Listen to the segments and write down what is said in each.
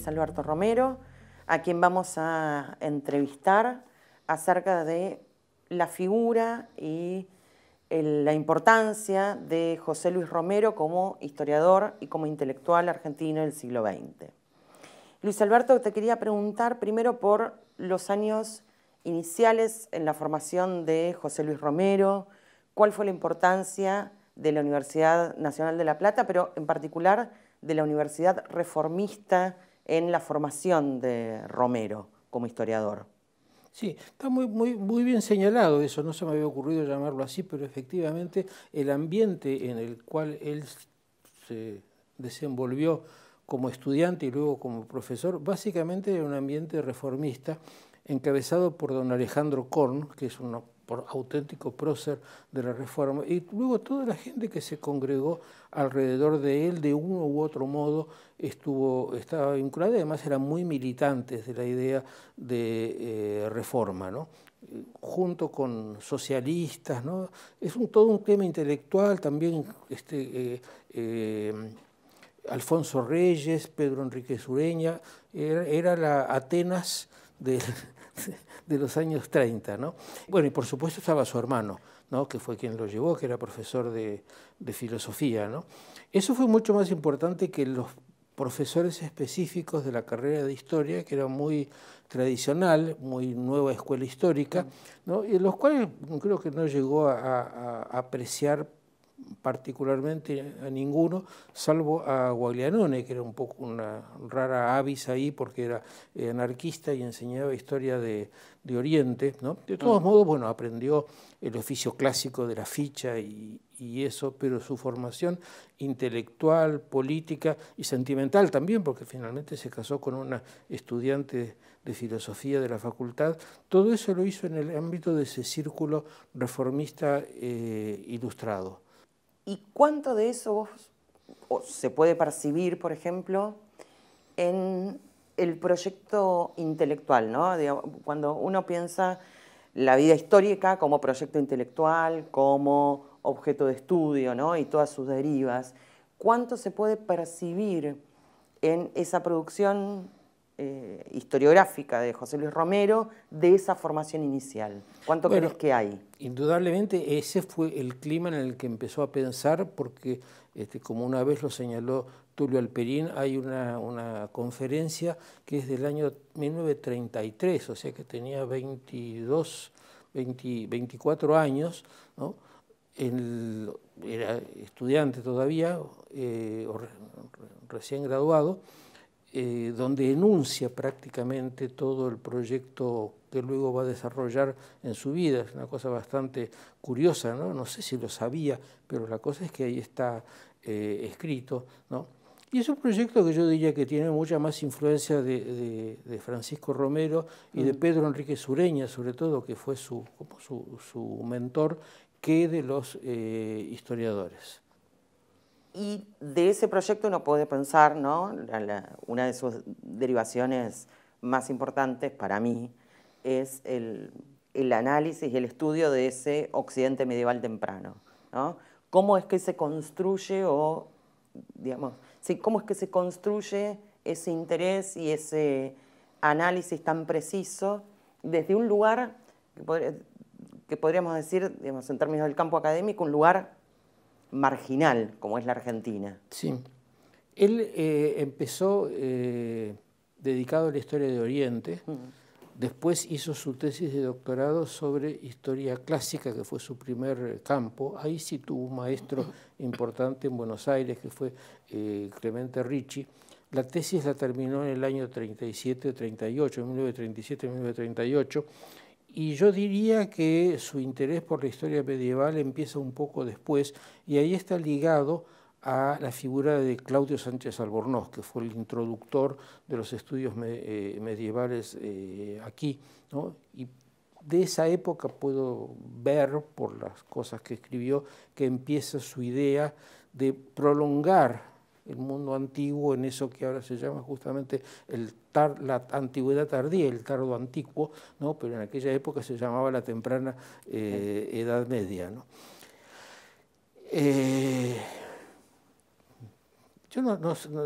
Luis Alberto Romero, a quien vamos a entrevistar acerca de la figura y eh, la importancia de José Luis Romero como historiador y como intelectual argentino del siglo XX. Luis Alberto, te quería preguntar primero por los años iniciales en la formación de José Luis Romero, cuál fue la importancia de la Universidad Nacional de La Plata, pero en particular de la Universidad Reformista en la formación de Romero como historiador. Sí, está muy, muy, muy bien señalado eso, no se me había ocurrido llamarlo así, pero efectivamente el ambiente en el cual él se desenvolvió como estudiante y luego como profesor, básicamente era un ambiente reformista encabezado por don Alejandro Korn, que es un auténtico prócer de la Reforma, y luego toda la gente que se congregó alrededor de él de uno u otro modo estuvo, estaba vinculada, además eran muy militantes de la idea de eh, reforma, ¿no? junto con socialistas, ¿no? es un, todo un tema intelectual también. Este, eh, eh, Alfonso Reyes, Pedro Enrique Sureña, era, la Atenas del, de los años 30. ¿no? Bueno, y por supuesto estaba su hermano, ¿no? que fue quien lo llevó, que era profesor de, filosofía. ¿no? Eso fue mucho más importante que los profesores específicos de la carrera de historia, que era muy tradicional, muy nueva escuela histórica, ¿no? y los cuales creo que no llegó a, a, a apreciar particularmente a ninguno, salvo a Guaglianone, que era un poco una rara avis ahí porque era eh, anarquista y enseñaba historia de, Oriente. ¿no? De todos mm. modos, bueno, aprendió el oficio clásico de la ficha y, eso, pero su formación intelectual, política y sentimental también, porque finalmente se casó con una estudiante de filosofía de la facultad, todo eso lo hizo en el ámbito de ese círculo reformista eh, ilustrado. ¿Y cuánto de eso se puede percibir, por ejemplo, en el proyecto intelectual? Cuando uno piensa la vida histórica como proyecto intelectual, como objeto de estudio ¿no? y todas sus derivas, ¿cuánto se puede percibir en esa producción eh, historiográfica de José Luis Romero de esa formación inicial? ¿Cuánto crees que hay? Indudablemente ese fue el clima en el que empezó a pensar porque, este, como una vez lo señaló Tulio Alperín, hay una, conferencia que es del año 1933, o sea que tenía 22, 24 años, era estudiante todavía, eh, recién graduado, eh, donde enuncia prácticamente todo el proyecto que luego va a desarrollar en su vida. Es una cosa bastante curiosa, ¿no? No sé si lo sabía, pero la cosa es que ahí está eh, escrito, ¿no? Y es un proyecto que yo diría que tiene mucha más influencia de, Francisco Romero y de mm. Pedro Enrique Sureña, sobre todo, que fue su, su, mentor, que de los eh, historiadores. Y de ese proyecto uno puede pensar, ¿no? una de sus derivaciones más importantes para mí es el, análisis y el estudio de ese occidente medieval temprano. ¿Cómo es que se construye o, cómo es que se construye ese interés y ese análisis tan preciso desde un lugar que, podríamos decir, digamos, en términos del campo académico, un lugar marginal como es la Argentina. Sí. Él eh, empezó eh, dedicado a la historia de Oriente, mm. después hizo su tesis de doctorado sobre historia clásica, que fue su primer campo. Ahí sí tuvo un maestro mm. importante en Buenos Aires, que fue eh, Clemente Ricci. La tesis la terminó en el año 37 38, 1937-1938. Y yo diría que su interés por la historia medieval empieza un poco después y ahí está ligado a la figura de Claudio Sánchez Albornoz, que fue el introductor de los estudios eh, medievales eh, aquí. Y de esa época puedo ver, por las cosas que escribió, que empieza su idea de prolongar el mundo antiguo en eso que ahora se llama justamente el la antigüedad tardía, el tardo antiguo, ¿no? pero en aquella época se llamaba la temprana eh, Edad Media. ¿no? Eh, yo no,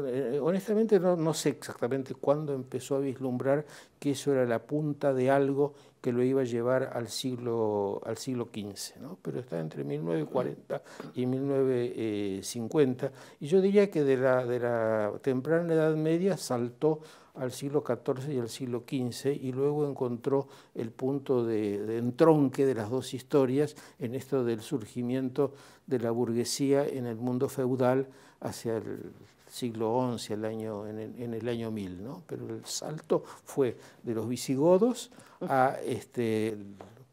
eh, honestamente no, sé exactamente cuándo empezó a vislumbrar que eso era la punta de algo que lo iba a llevar al siglo, al siglo XV, ¿no? pero está entre 1940 y 1950, y yo diría que de la, de la temprana Edad Media saltó al siglo XIV y al siglo XV y luego encontró el punto de, de, entronque de las dos historias en esto del surgimiento de la burguesía en el mundo feudal hacia el siglo XI, año, en, el, año 1000, ¿no? pero el salto fue de los visigodos a este, el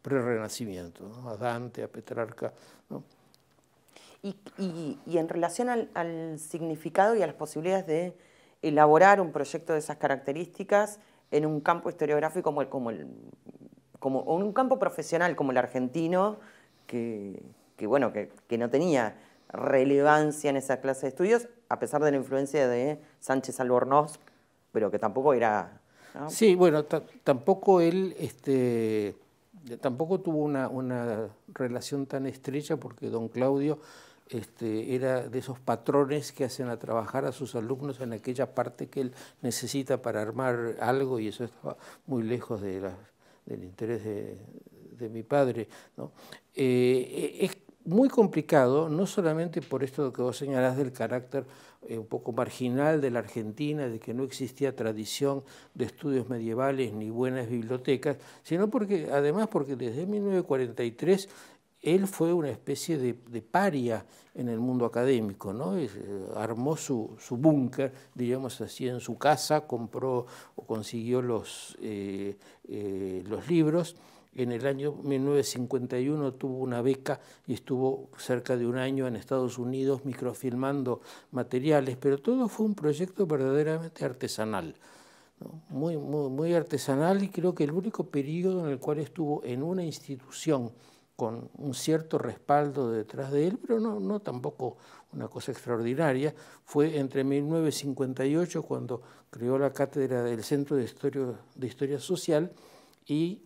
prerrenacimiento, a Dante, a Petrarca. Y, en relación al, significado y a las posibilidades de elaborar un proyecto de esas características en un campo historiográfico como el, como el como en un campo profesional como el argentino, que, bueno, que, que no tenía relevancia en esa clase de estudios, a pesar de la influencia de Sánchez Albornoz, pero que tampoco era... Sí, bueno, tampoco él este, tampoco tuvo una, una, relación tan estrecha porque don Claudio este, era de esos patrones que hacen a trabajar a sus alumnos en aquella parte que él necesita para armar algo y eso estaba muy lejos de la, del interés de, de mi padre. ¿no? Eh, eh muy complicado, no solamente por esto que vos señalás del carácter eh, un poco marginal de la Argentina, de que no existía tradición de estudios medievales ni buenas bibliotecas, sino porque, además, porque desde 1943 él fue una especie de, paria en el mundo académico, eh, armó su, búnker, diríamos así, en su casa, compró o consiguió los, eh, los libros en el año 1951 tuvo una beca y estuvo cerca de un año en Estados Unidos microfilmando materiales, pero todo fue un proyecto verdaderamente artesanal, muy, muy, artesanal y creo que el único periodo en el cual estuvo en una institución con un cierto respaldo detrás de él, pero no, no tampoco una cosa extraordinaria, fue entre 1958 cuando creó la cátedra del Centro de de Historia Social, y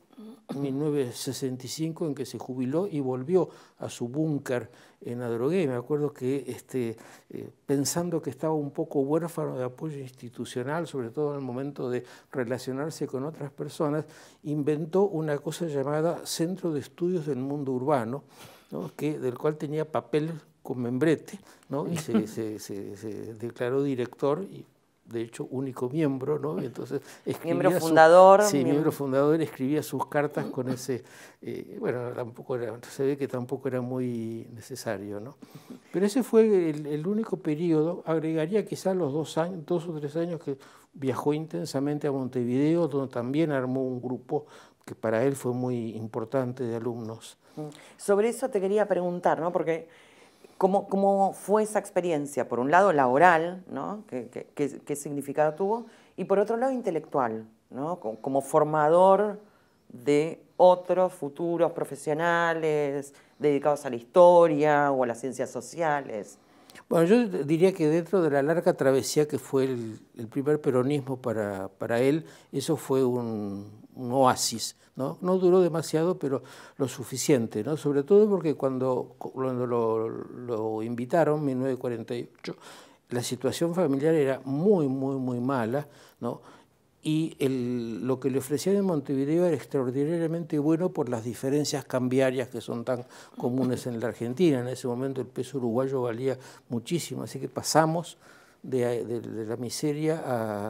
en 1965 en que se jubiló y volvió a su búnker en Adrogué. Me acuerdo que este, eh, pensando que estaba un poco huérfano de apoyo institucional, sobre todo en el momento de relacionarse con otras personas, inventó una cosa llamada Centro de Estudios del Mundo Urbano, ¿no? que, del cual tenía papel con membrete, ¿no? y se, se declaró director y de hecho, único miembro, ¿no? Entonces, miembro fundador. sí, miembro... fundador, escribía sus cartas con ese, eh, bueno, tampoco era, se ve que tampoco era muy necesario, ¿no? Pero ese fue el, único periodo, agregaría quizás los dos años, dos o tres años que viajó intensamente a Montevideo, donde también armó un grupo que para él fue muy importante de alumnos. Mm. Sobre eso te quería preguntar, ¿no? Porque ¿Cómo, fue esa experiencia? Por un lado, laboral, ¿no? ¿Qué, significado tuvo? Y por otro lado, intelectual, ¿no? Como, formador de otros futuros profesionales dedicados a la historia o a las ciencias sociales. Bueno, yo diría que dentro de la larga travesía que fue el, el primer peronismo para, para él, eso fue un, un oasis. ¿no? no duró demasiado, pero lo suficiente, ¿no? sobre todo porque cuando, cuando lo, invitaron, en 1948, la situación familiar era muy, muy, muy mala, ¿no? y lo que le ofrecían en Montevideo era extraordinariamente bueno por las diferencias cambiarias que son tan comunes en la Argentina. En ese momento el peso uruguayo valía muchísimo, así que pasamos de, la miseria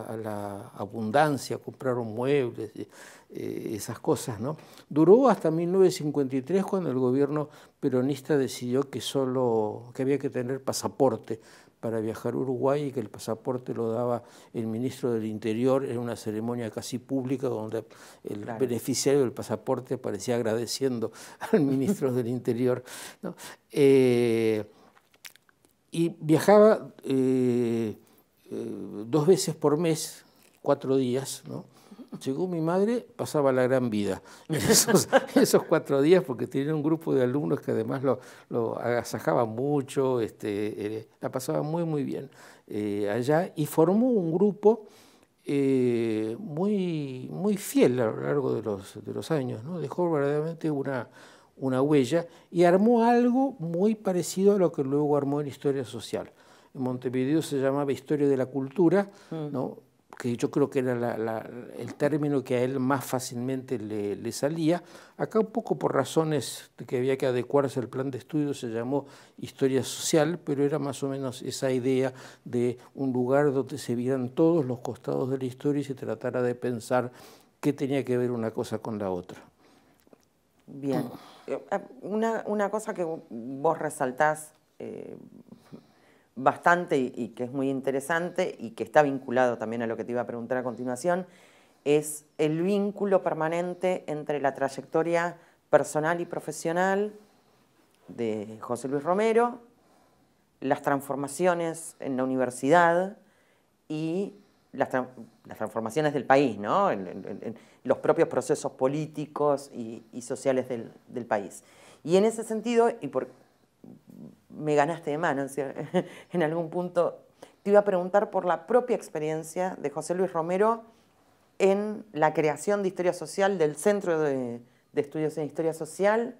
a, la abundancia, compraron muebles, eh, eh, esas cosas. ¿no? Duró hasta 1953 cuando el gobierno peronista decidió que, solo, que había que tener pasaporte para viajar a Uruguay y que el pasaporte lo daba el ministro del Interior en una ceremonia casi pública donde el beneficiario del pasaporte parecía agradeciendo al ministro del Interior. ¿no? Eh, y viajaba eh, eh, dos veces por mes, cuatro días, ¿no? Llegó mi madre, pasaba la gran vida. Esos, esos cuatro días, porque tenía un grupo de alumnos que además lo, lo agasajaban mucho, este, eh, la pasaba muy, muy bien allá y formó un grupo muy, muy fiel a lo largo de los, de los años. ¿no? Dejó verdaderamente una, una huella, y armó algo muy parecido a lo que luego armó en Historia Social. En Montevideo se llamaba Historia de la Cultura, mm. ¿no? que yo creo que era el término que a él más fácilmente le, salía. Acá un poco por razones que había que adecuarse al plan de estudio se llamó historia social, pero era más o menos esa idea de un lugar donde se vieran todos los costados de la historia y se tratara de pensar qué tenía que ver una cosa con la otra. Bien. Mm. Eh, eh, una, una cosa que vos resaltás eh, bastante y, y, que es muy interesante y que está vinculado también a lo que te iba a preguntar a continuación, es el vínculo permanente entre la trayectoria personal y profesional de José Luis Romero, las transformaciones en la universidad y las, transformaciones del país, en, los propios procesos políticos y, sociales del, país. Y en ese sentido, y por, me ganaste de mano, en algún punto te iba a preguntar por la propia experiencia de José Luis Romero en la creación de historia social del Centro de, Estudios en Historia Social,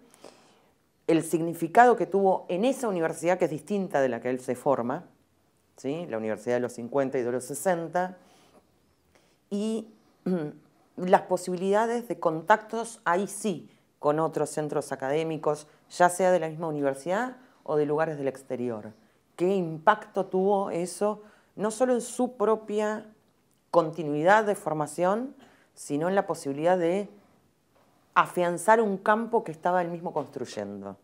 el significado que tuvo en esa universidad que es distinta de la que él se forma, la Universidad de los 50 y de los 60, y mm, las posibilidades de contactos ahí sí con otros centros académicos, ya sea de la misma universidad o de lugares del exterior. ¿Qué impacto tuvo eso, no solo en su propia continuidad de formación, sino en la posibilidad de afianzar un campo que estaba él mismo construyendo?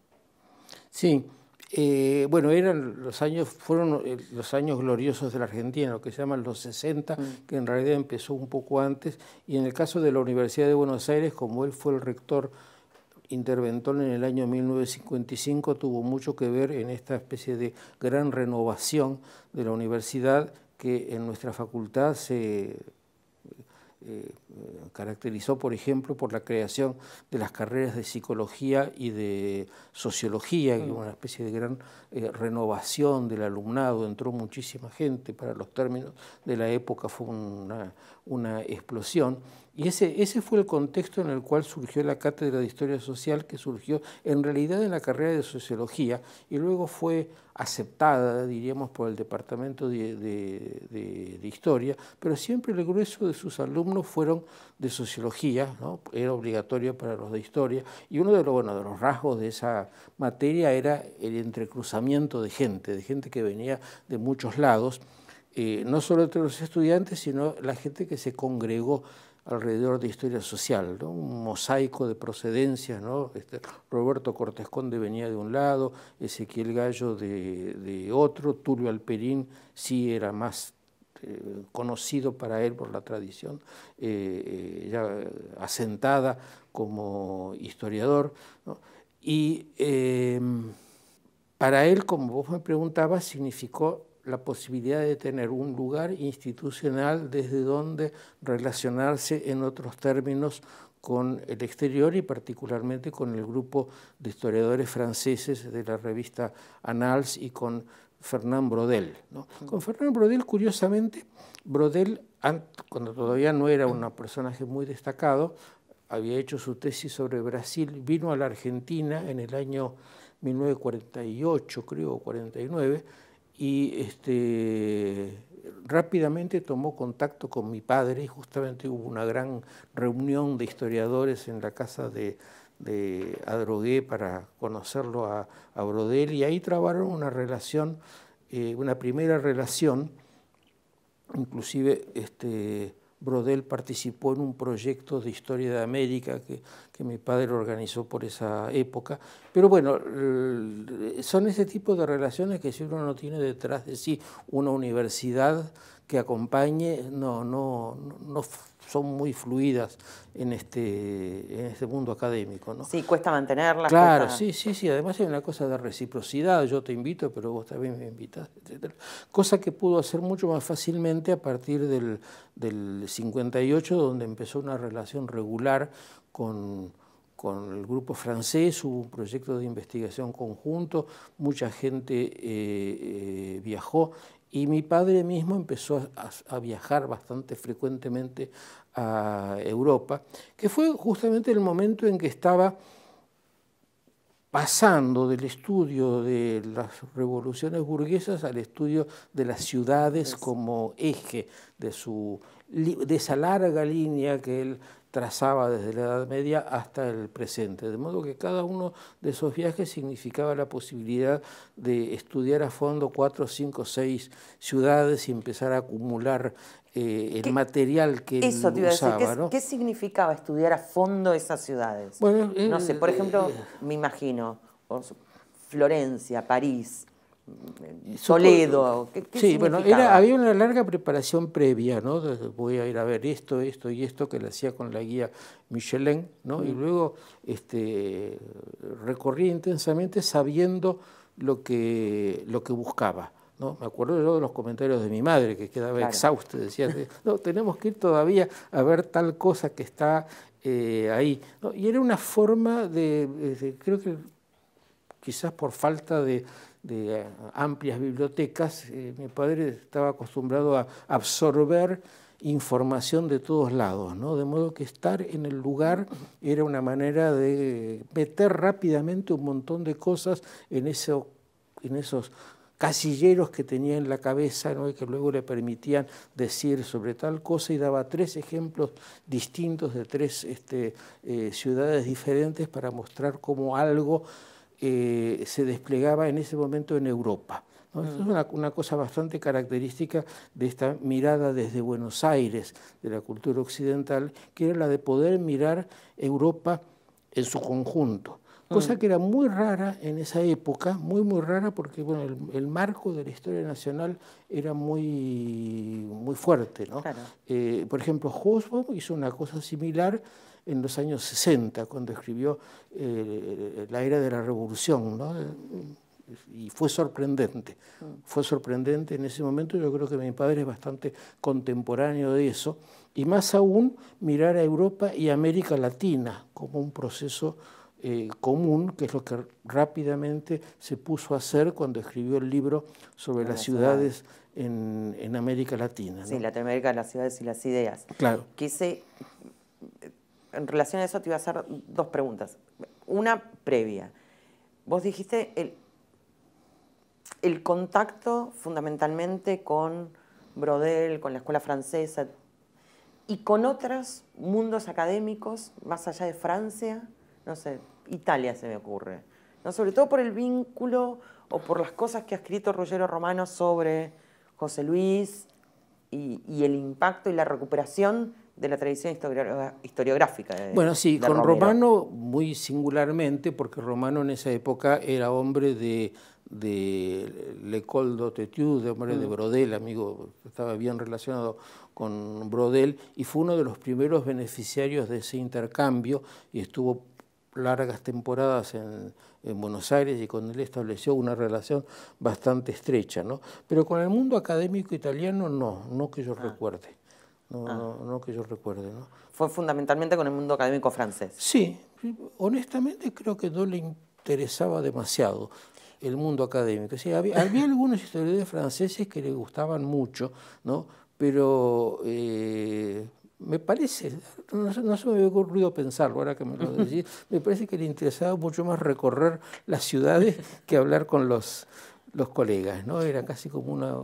Sí, eh, bueno, eran los años, fueron eh, los años gloriosos de la Argentina, lo que se llaman los 60, mm. que en realidad empezó un poco antes, y en el caso de la Universidad de Buenos Aires, como él fue el rector interventor en el año 1955, tuvo mucho que ver en esta especie de gran renovación de la universidad que en nuestra facultad se eh, eh, caracterizó, por ejemplo, por la creación de las carreras de psicología y de sociología, mm. una especie de gran eh, renovación del alumnado, entró muchísima gente, para los términos de la época fue una, una explosión. Y ese, ese fue el contexto en el cual surgió la cátedra de Historia Social, que surgió en realidad en la carrera de Sociología y luego fue aceptada, diríamos, por el Departamento de, Historia, pero siempre el grueso de sus alumnos fueron de Sociología, ¿no? era obligatorio para los de Historia, y uno de, los, bueno, de los rasgos de esa materia era el entrecruzamiento de gente, de gente que venía de muchos lados, eh, no solo entre los estudiantes, sino la gente que se congregó alrededor de historia social, un mosaico de procedencias. ¿no? Este, Roberto Cortés Conde venía de un lado, Ezequiel Gallo de, otro, Tulio Alperín sí era más eh, conocido para él por la tradición eh, eh, ya asentada como historiador. Y para él, como vos me preguntabas, significó la posibilidad de tener un lugar institucional desde donde relacionarse en otros términos con el exterior y particularmente con el grupo de historiadores franceses de la revista Annals y con Fernán Brodel. ¿no? Con Fernán Brodel, curiosamente, Brodel, cuando todavía no era un personaje muy destacado, había hecho su tesis sobre Brasil, vino a la Argentina en el año 1948, creo, 49, y este, rápidamente tomó contacto con mi padre y justamente hubo una gran reunión de historiadores en la casa de, Adrogué para conocerlo a, Brodel y ahí trabaron una relación, eh, una primera relación, inclusive este, Brodel participó en un proyecto de historia de América que, mi padre organizó por esa época. Pero bueno, son ese tipo de relaciones que si uno no tiene detrás de sí una universidad que acompañe, no, no, no, no son muy fluidas en este, en este mundo académico. ¿no? Sí, cuesta mantenerlas. Claro, sí, sí, sí. Además hay una cosa de reciprocidad, yo te invito, pero vos también me invitas, etc. Cosa que pudo hacer mucho más fácilmente a partir del, 58, donde empezó una relación regular con el grupo francés, hubo un proyecto de investigación conjunto, mucha gente eh, eh, viajó y mi padre mismo empezó a, a, viajar bastante frecuentemente a Europa, que fue justamente el momento en que estaba pasando del estudio de las revoluciones burguesas al estudio de las ciudades como eje de, su, de esa larga línea que él trazaba desde la Edad Media hasta el presente. De modo que cada uno de esos viajes significaba la posibilidad de estudiar a fondo cuatro, cinco, seis ciudades y empezar a acumular eh, el material que eso te iba a ¿qué, significaba estudiar a fondo esas ciudades? Eh, no sé, por eh, ejemplo, me imagino, Florencia, París, Toledo. sí, bueno, había una larga preparación previa, ¿no? Voy a ir a ver esto, esto y esto que le hacía con la guía Michelin, ¿no? Y mm. luego este, recorría intensamente sabiendo lo que, lo que buscaba. Me acuerdo yo de los comentarios de mi madre, que quedaba exhausta, decía, eh, no, tenemos que ir todavía a ver tal cosa que está eh, ahí. Y era una forma de, creo que quizás por falta de, eh, amplias bibliotecas, mi padre estaba acostumbrado a absorber información de todos lados, ¿no? De modo que estar en el lugar era una manera de meter rápidamente un montón de cosas en, eso, en esos casilleros que tenía en la cabeza y que luego le permitían decir sobre tal cosa y daba tres ejemplos distintos de tres este, eh, ciudades diferentes para mostrar cómo algo eh, se desplegaba en ese momento en Europa. Mm. es una, una, cosa bastante característica de esta mirada desde Buenos Aires de la cultura occidental, que era la de poder mirar Europa en su conjunto cosa mm. que era muy rara en esa época, muy muy rara porque bueno, el, marco de la historia nacional era muy, muy fuerte. ¿no? Eh, por ejemplo, Hobsbawm hizo una cosa similar en los años 60, cuando escribió eh, La era de la revolución. ¿no? y fue sorprendente. Mm. Fue sorprendente en ese momento, yo creo que mi padre es bastante contemporáneo de eso, y más aún mirar a Europa y América Latina como un proceso eh, común, que es lo que rápidamente se puso a hacer cuando escribió el libro sobre las ciudades en, América Latina. ¿no? Sí, Latinoamérica, las ciudades y las ideas. Claro. Quise, en relación a eso te iba a hacer dos preguntas. Una previa. Vos dijiste el, el contacto fundamentalmente con Brodel, con la escuela francesa y con otros mundos académicos más allá de Francia no sé, Italia se me ocurre. ¿no? Sobre todo por el vínculo o por las cosas que ha escrito Ruggiero Romano sobre José Luis y, el impacto y la recuperación de la tradición historiográfica. bueno, sí, con Romano muy singularmente, porque Romano en esa época era hombre de, de Tetiu, de hombre de mm. Brodel, amigo, estaba bien relacionado con Brodel, y fue uno de los primeros beneficiarios de ese intercambio y estuvo largas temporadas en, en, Buenos Aires y con él estableció una relación bastante estrecha, ¿no? Pero con el mundo académico italiano no, no que yo ah. recuerde. No, ah. no, no, que yo recuerde, ¿no? Fue fundamentalmente con el mundo académico francés. Sí, honestamente creo que no le interesaba demasiado el mundo académico. había, algunos historiadores franceses que le gustaban mucho, ¿no? Pero eh, me parece, no, se me había ocurrido pensarlo ahora que me lo decís, me parece que le interesaba mucho más recorrer las ciudades que hablar con los, colegas, ¿no? Era casi como una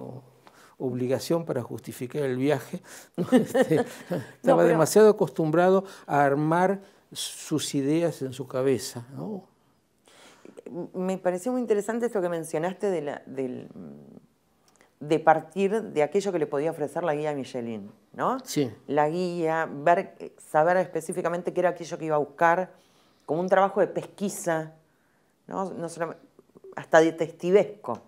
obligación para justificar el viaje. Este, estaba demasiado acostumbrado a armar sus ideas en su cabeza, ¿no? Me pareció muy interesante esto que mencionaste de la, del de partir de aquello que le podía ofrecer la guía Michelin, ¿no? La guía, ver, saber específicamente qué era aquello que iba a buscar, como un trabajo de pesquisa, ¿no? no solamente, hasta detectivesco,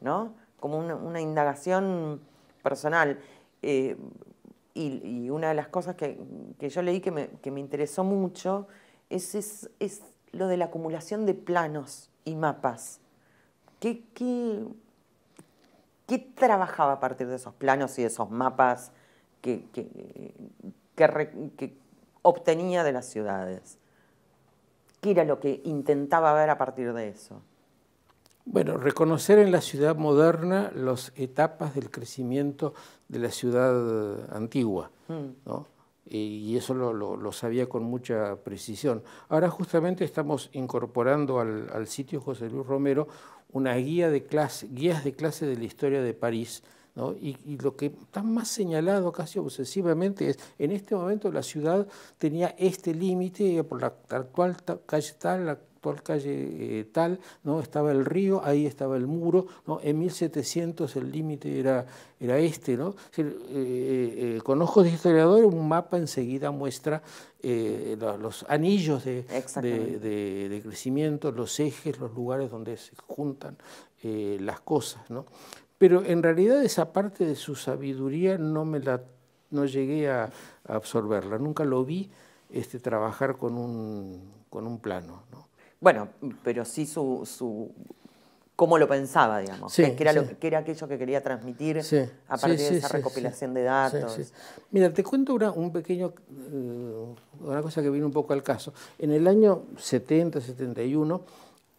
¿no? Como una, indagación personal. Eh, y, una de las cosas que, yo leí que me, interesó mucho es, lo de la acumulación de planos y mapas. ¿Qué, ¿Qué trabajaba a partir de esos planos y de esos mapas que, obtenía de las ciudades? ¿Qué era lo que intentaba ver a partir de eso? Bueno, reconocer en la ciudad moderna las etapas del crecimiento de la ciudad antigua, mm. ¿no? y eso lo, sabía con mucha precisión. Ahora justamente estamos incorporando al sitio José Luis Romero una guía de clase, guías de clase de la historia de París. ¿no? Y, lo que está más señalado casi obsesivamente es, en este momento la ciudad tenía este límite por la actual calle tal, la calle eh, tal, ¿no? estaba el río, ahí estaba el muro, ¿no? en 1700 el límite era, era este. ¿no? Eh, eh, con ojos de historiador un mapa enseguida muestra los, anillos de, de, crecimiento, los ejes, los lugares donde se juntan las cosas. ¿no? Pero en realidad esa parte de su sabiduría no me la no llegué a, absorberla, nunca lo vi este, trabajar con un, con un plano. ¿no? Bueno, pero sí su, su cómo lo pensaba, digamos, que, era lo, que era aquello que quería transmitir a partir de esa recopilación de datos. Mira, te cuento una, un pequeño, eh, una cosa que viene un poco al caso. En el año 70, 71,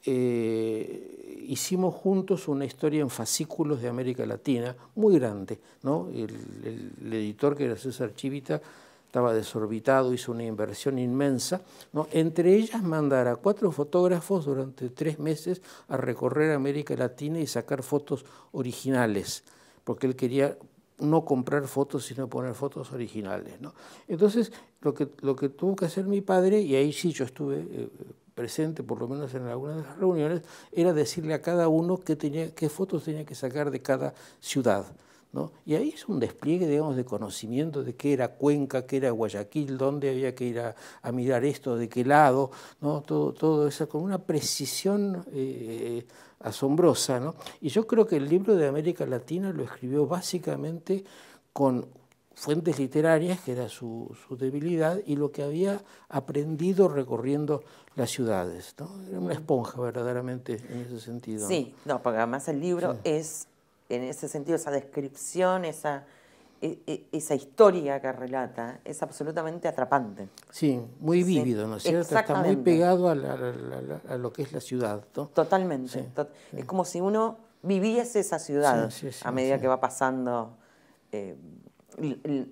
eh, hicimos juntos una historia en fascículos de América Latina, muy grande, ¿no? El, editor que era César Chivita estaba desorbitado, hizo una inversión inmensa, ¿no? entre ellas mandar a cuatro fotógrafos durante tres meses a recorrer América Latina y sacar fotos originales, porque él quería no comprar fotos, sino poner fotos originales. ¿no? Entonces, lo que, lo que tuvo que hacer mi padre, y ahí sí yo estuve eh, presente, por lo menos en algunas de las reuniones, era decirle a cada uno qué, tenía, qué fotos tenía que sacar de cada ciudad. Y ahí es un despliegue, digamos, de conocimiento de qué era Cuenca, qué era Guayaquil, dónde había que ir a, mirar esto, de qué lado, ¿no? Todo, todo eso con una precisión eh, asombrosa, ¿no? Y yo creo que el libro de América Latina lo escribió básicamente con fuentes literarias, que era su, debilidad, y lo que había aprendido recorriendo las ciudades. Era una esponja verdaderamente en ese sentido. Sí, no, porque además el libro es en ese sentido, esa descripción, esa, e, e, esa historia que relata es absolutamente atrapante. Sí, muy vívido, ¿no es cierto? Está muy pegado a, lo que es la ciudad. ¿no? Totalmente. Es como si uno viviese esa ciudad a medida que va pasando eh,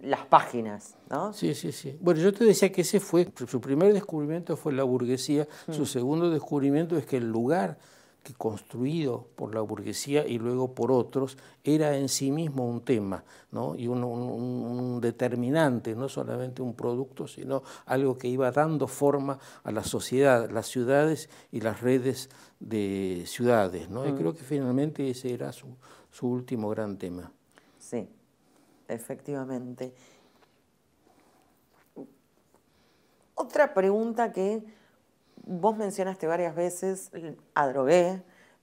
las páginas, ¿no? Sí, sí, sí. Bueno, yo te decía que ese fue, su primer descubrimiento fue la burguesía, su mm. segundo descubrimiento es que el lugar que construido por la burguesía y luego por otros, era en sí mismo un tema ¿no? y un, determinante, no solamente un producto, sino algo que iba dando forma a la sociedad, las ciudades y las redes de ciudades. Y mm. creo que finalmente ese era su, su último gran tema. Sí, efectivamente. Otra pregunta que Vos mencionaste varias veces a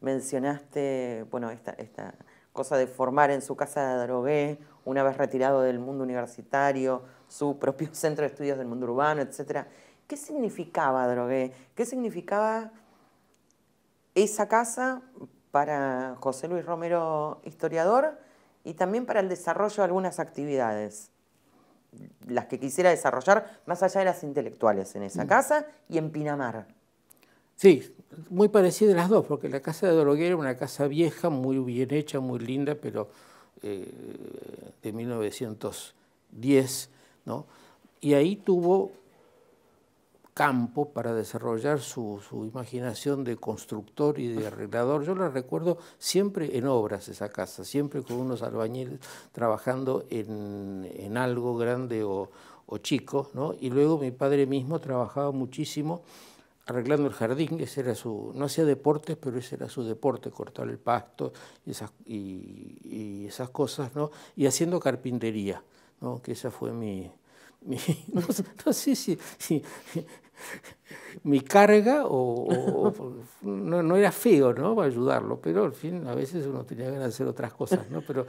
mencionaste, bueno, esta, esta cosa de formar en su casa de Drogué, una vez retirado del mundo universitario, su propio centro de estudios del mundo urbano, etc. ¿Qué significaba Drogué? ¿Qué significaba esa casa para José Luis Romero, historiador, y también para el desarrollo de algunas actividades? las que quisiera desarrollar más allá de las intelectuales en esa mm. casa y en Pinamar. Sí, muy parecidas las dos, porque la casa de Doroguera era una casa vieja, muy bien hecha, muy linda, pero eh, de 1910, ¿no? Y ahí tuvo campo para desarrollar su, imaginación de constructor y de arreglador. Yo la recuerdo siempre en obras esa casa, siempre con unos albañiles trabajando en, algo grande o, chico, ¿no? Y luego mi padre mismo trabajaba muchísimo arreglando el jardín, ese era su, no hacía deportes, pero ese era su deporte, cortar el pasto y esas, y esas cosas, ¿no? Y haciendo carpintería, ¿no? Que esa fue mi, no, sé si, mi carga o, no, era feo, ¿no? Para ayudarlo, pero al fin a veces uno tenía ganas de hacer otras cosas, ¿no? Pero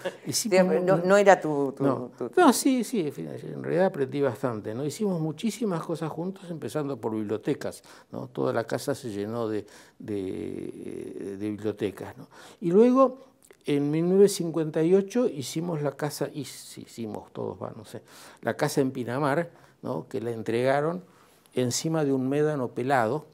no, era tu, no. sí, sí, en realidad aprendí bastante, ¿no? Hicimos muchísimas cosas juntos, empezando por bibliotecas, ¿no? Toda la casa se llenó de, de bibliotecas, ¿no? Y luego en 1958 hicimos la casa, y hicimos todos, va, no sé, la casa en Pinamar, ¿no? que la entregaron encima de un médano pelado,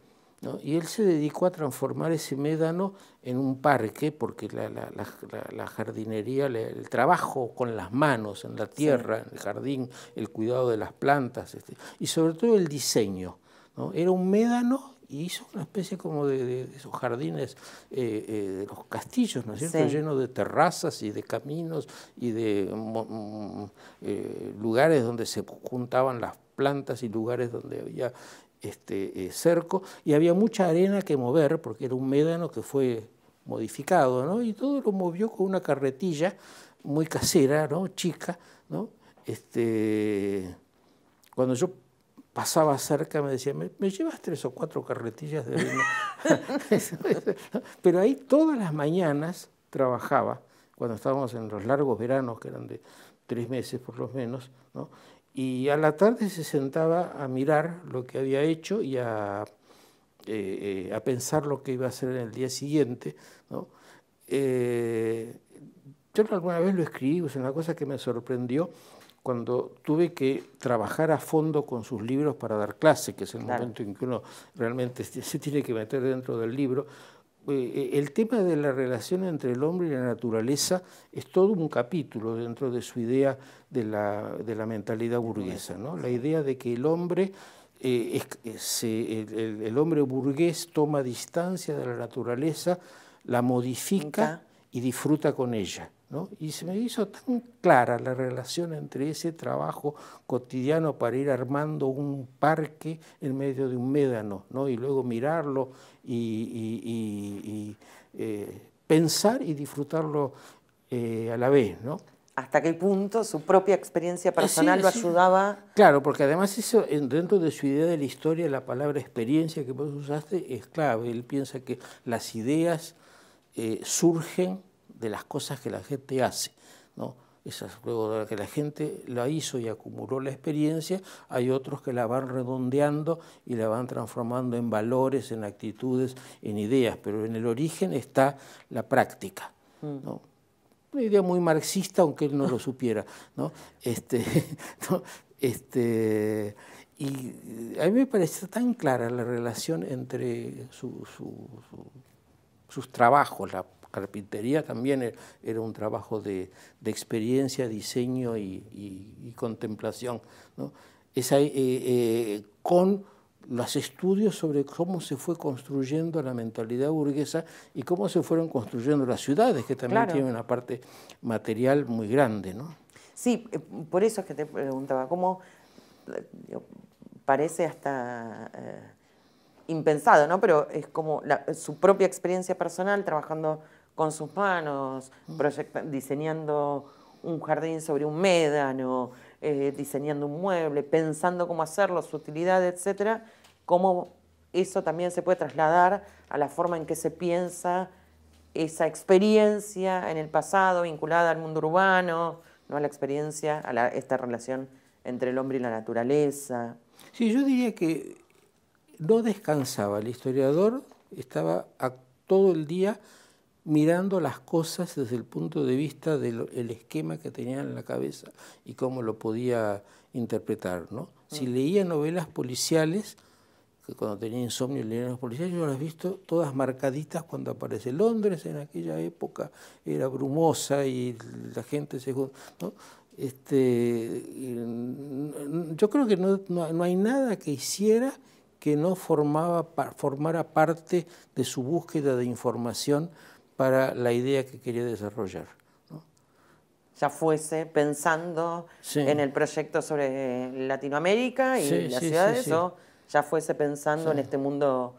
y él se dedicó a transformar ese médano en un parque, porque la, jardinería, el trabajo con las manos, en la tierra, en el jardín, el cuidado de las plantas, este, y sobre todo el diseño. ¿no? Era un médano y hizo una especie como de, esos jardines, eh, eh, de los castillos, ¿no es cierto?, llenos de terrazas y de caminos y de mm, eh, lugares donde se juntaban las plantas y lugares donde había este cerco, y había mucha arena que mover, porque era un médano que fue modificado, ¿no? Y todo lo movió con una carretilla muy casera, ¿no? Chica, ¿no? Este, cuando yo pasaba cerca, me decía, ¿me, llevas tres o cuatro carretillas de vino? Pero ahí todas las mañanas trabajaba, cuando estábamos en los largos veranos, que eran de tres meses por lo menos, ¿no? y a la tarde se sentaba a mirar lo que había hecho y a, eh, eh, a pensar lo que iba a hacer en el día siguiente. ¿no? Eh, yo alguna vez lo escribí, es una cosa que me sorprendió, cuando tuve que trabajar a fondo con sus libros para dar clase, que es el momento en que uno realmente se tiene que meter dentro del libro, eh, eh, el tema de la relación entre el hombre y la naturaleza es todo un capítulo dentro de su idea de la, de la mentalidad burguesa, ¿no? la idea de que el hombre... Eh, el, hombre burgués toma distancia de la naturaleza, la modifica y disfruta con ella. Y se me hizo tan clara la relación entre ese trabajo cotidiano para ir armando un parque en medio de un médano, y luego mirarlo y, eh, pensar y disfrutarlo eh, a la vez. hasta qué punto su propia experiencia personal lo ayudaba. Claro, porque además dentro de su idea de la historia, la palabra experiencia que vos usaste es clave. Él piensa que las ideas eh, surgen de las cosas que la gente hace. ¿no? Esas, luego de que la gente la hizo y acumuló la experiencia, hay otros que la van redondeando y la van transformando en valores, en actitudes, en ideas, pero en el origen está la práctica. Mm. Una idea muy marxista, aunque él no lo supiera. ¿no? Este, Este, y a mí me parece tan clara la relación entre sus trabajos, la carpintería también er, era un trabajo de, experiencia, diseño y, contemplación, ¿no? Eh, eh, con los estudios sobre cómo se fue construyendo la mentalidad burguesa y cómo se fueron construyendo las ciudades, que también tiene tienen una parte material muy grande. ¿no? Sí, eh, por eso es que te preguntaba, ¿cómo parece hasta... impensado, ¿no? Pero es como su propia experiencia personal trabajando con sus manos, mm. diseñando un jardín sobre un médano, eh, diseñando un mueble, pensando cómo hacerlo, su utilidad, etcétera, cómo eso también se puede trasladar a la forma en que se piensa esa experiencia en el pasado vinculada al mundo urbano, no a la experiencia, a esta relación entre el hombre y la naturaleza. Sí, yo diría que no descansaba, el historiador estaba todo el día mirando las cosas desde el punto de vista del esquema que tenía en la cabeza y cómo lo podía interpretar. Si mm. leía novelas policiales, que cuando tenía insomnio leía novelas policiales, yo las he visto todas marcaditas cuando aparece Londres en aquella época, era brumosa y la gente se... Este, mm, yo creo que no, hay nada que hiciera que no formaba, formara parte de su búsqueda de información para la idea que quería desarrollar. Ya fuese pensando en el proyecto sobre Latinoamérica y las ciudades, o ya fuese pensando en este mundo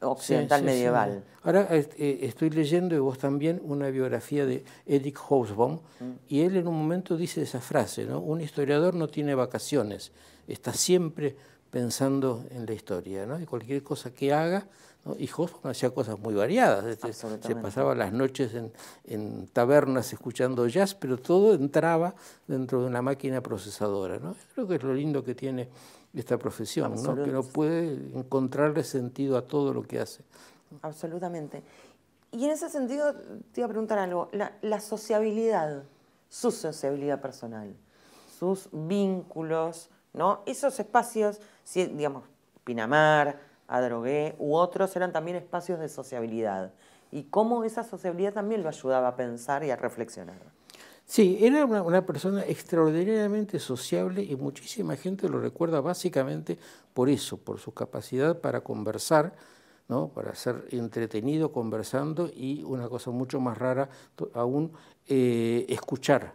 occidental medieval. Ahora eh, estoy leyendo, y vos también, una biografía de Eric Hobsbawm, mm. y él en un momento dice esa frase, ¿no? un historiador no tiene vacaciones, está siempre pensando en la historia, ¿no? y cualquier cosa que haga ¿no? Y hacía cosas muy variadas. Se pasaba las noches en, tabernas escuchando jazz, pero todo entraba dentro de una máquina procesadora. Creo que es lo lindo que tiene esta profesión, que no puede encontrarle sentido a todo lo que hace. Absolutamente. Y en ese sentido te iba a preguntar algo, la, sociabilidad, su sociabilidad personal, sus vínculos, Esos espacios, digamos, Pinamar, a Drogué u otros eran también espacios de sociabilidad. Y cómo esa sociabilidad también lo ayudaba a pensar y a reflexionar. Sí, era una, persona extraordinariamente sociable y muchísima gente lo recuerda básicamente por eso, por su capacidad para conversar, ¿no? para ser entretenido conversando y una cosa mucho más rara aún, eh, escuchar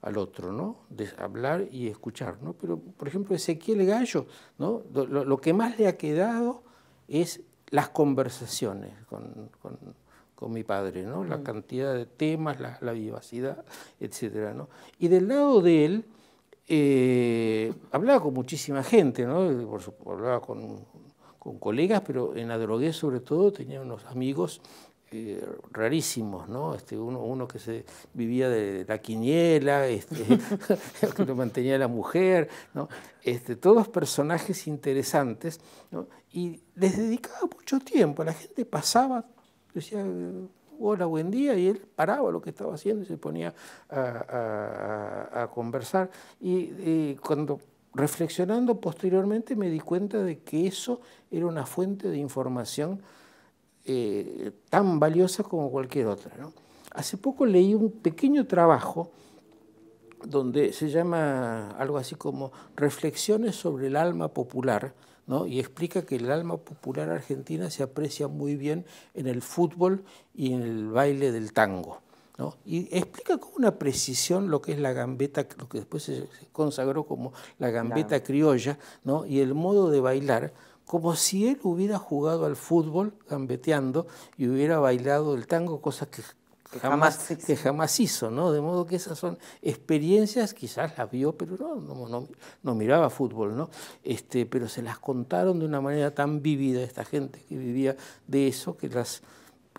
al otro, ¿no? De hablar y escuchar, ¿no? Pero, por ejemplo, Ezequiel Gallo, ¿no? lo, que más le ha quedado es las conversaciones con, mi padre, ¿no? la mm. cantidad de temas, la, vivacidad, etc. ¿no? Y del lado de él, eh, hablaba con muchísima gente, ¿no? Por supuesto, hablaba con, con, colegas, pero en Adrogué sobre todo tenía unos amigos rarísimos, ¿no? Este, uno, que se vivía de la quiniela, este, que lo mantenía la mujer, este, todos personajes interesantes, Y les dedicaba mucho tiempo, la gente pasaba, decía, hola, buen día, y él paraba lo que estaba haciendo y se ponía a, conversar. Y, y cuando reflexionando posteriormente me di cuenta de que eso era una fuente de información eh, tan valiosa como cualquier otra. ¿no? Hace poco leí un pequeño trabajo donde se llama algo así como Reflexiones sobre el alma popular, ¿no? y explica que el alma popular argentina se aprecia muy bien en el fútbol y en el baile del tango. ¿no? Y explica con una precisión lo que es la gambeta, lo que después se consagró como la gambeta criolla, ¿no? y el modo de bailar como si él hubiera jugado al fútbol gambeteando y hubiera bailado el tango, cosas que jamás, que jamás hizo, ¿no? De modo que esas son experiencias, quizás las vio, pero no, no, no, miraba fútbol, ¿no? Este, pero se las contaron de una manera tan vivida esta gente que vivía de eso, que las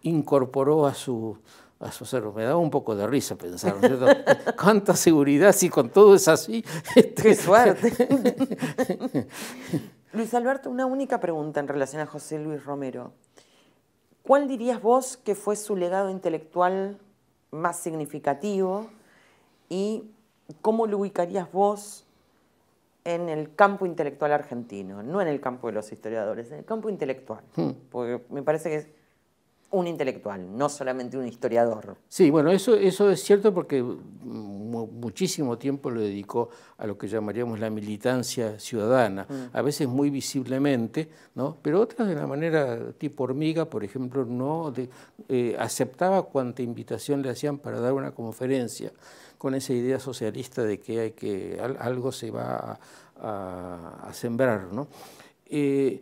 incorporó a su, a su ser. Me daba un poco de risa pensar, ¿Cuánta seguridad si con todo es así? Este... ¡Qué suerte! Luis Alberto, una única pregunta en relación a José Luis Romero. ¿Cuál dirías vos que fue su legado intelectual más significativo y cómo lo ubicarías vos en el campo intelectual argentino? No en el campo de los historiadores, en el campo intelectual. Hmm. Porque me parece que un intelectual, no solamente un historiador. Sí, bueno, eso, eso es cierto porque muchísimo tiempo lo dedicó a lo que llamaríamos la militancia ciudadana, mm. a veces muy visiblemente, ¿no? pero otras de la manera tipo hormiga, por ejemplo, no de, eh, aceptaba cuánta invitación le hacían para dar una conferencia, con esa idea socialista de que, hay que algo se va a, sembrar. ¿no? Eh,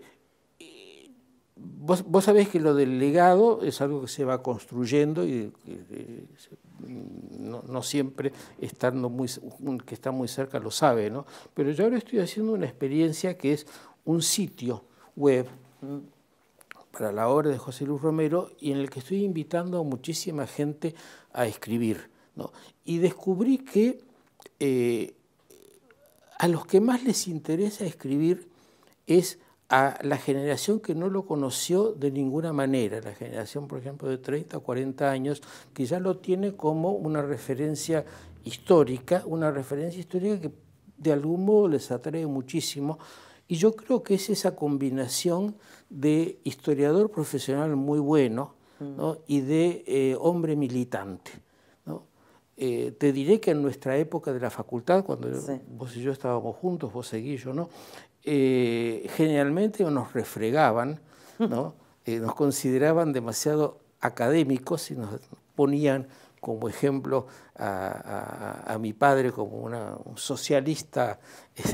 Vos, sabés que lo del legado es algo que se va construyendo y, no, siempre estando muy, que está muy cerca lo sabe, ¿no? Pero yo ahora estoy haciendo una experiencia que es un sitio web mm, para la obra de José Luis Romero y en el que estoy invitando a muchísima gente a escribir, ¿no? Y descubrí que eh, a los que más les interesa escribir es a la generación que no lo conoció de ninguna manera, la generación, por ejemplo, de 30 o 40 años, que ya lo tiene como una referencia histórica, una referencia histórica que de algún modo les atrae muchísimo. Y yo creo que es esa combinación de historiador profesional muy bueno mm. y de eh, hombre militante. Eh, te diré que en nuestra época de la facultad, cuando vos y yo estábamos juntos, vos seguís, yo no, eh, generalmente nos refregaban, ¿no? Eh, nos consideraban demasiado académicos y nos ponían como ejemplo a, mi padre como una, un socialista,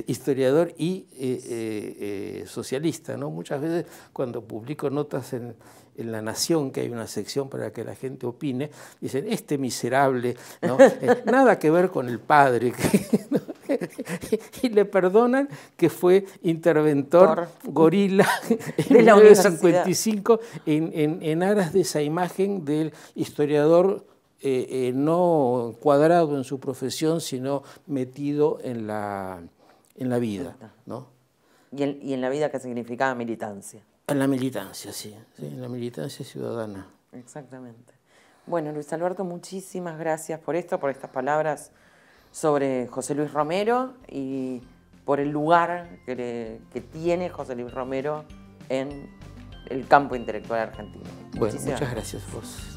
historiador y eh, socialista. ¿no? Muchas veces cuando publico notas en, La Nación, que hay una sección para que la gente opine, dicen, este miserable, ¿no? nada que ver con el padre. Que, y le perdonan que fue interventor gorila en de la 55 en, aras de esa imagen del historiador eh, eh, no cuadrado en su profesión, sino metido en la, en la vida. ¿Y, en, la vida que significaba militancia? En la militancia, sí, en la militancia ciudadana. Exactamente. Bueno, Luis Alberto, muchísimas gracias por esto, por estas palabras sobre José Luis Romero y por el lugar que, tiene José Luis Romero en el campo intelectual argentino. Bueno, muchas gracias vos.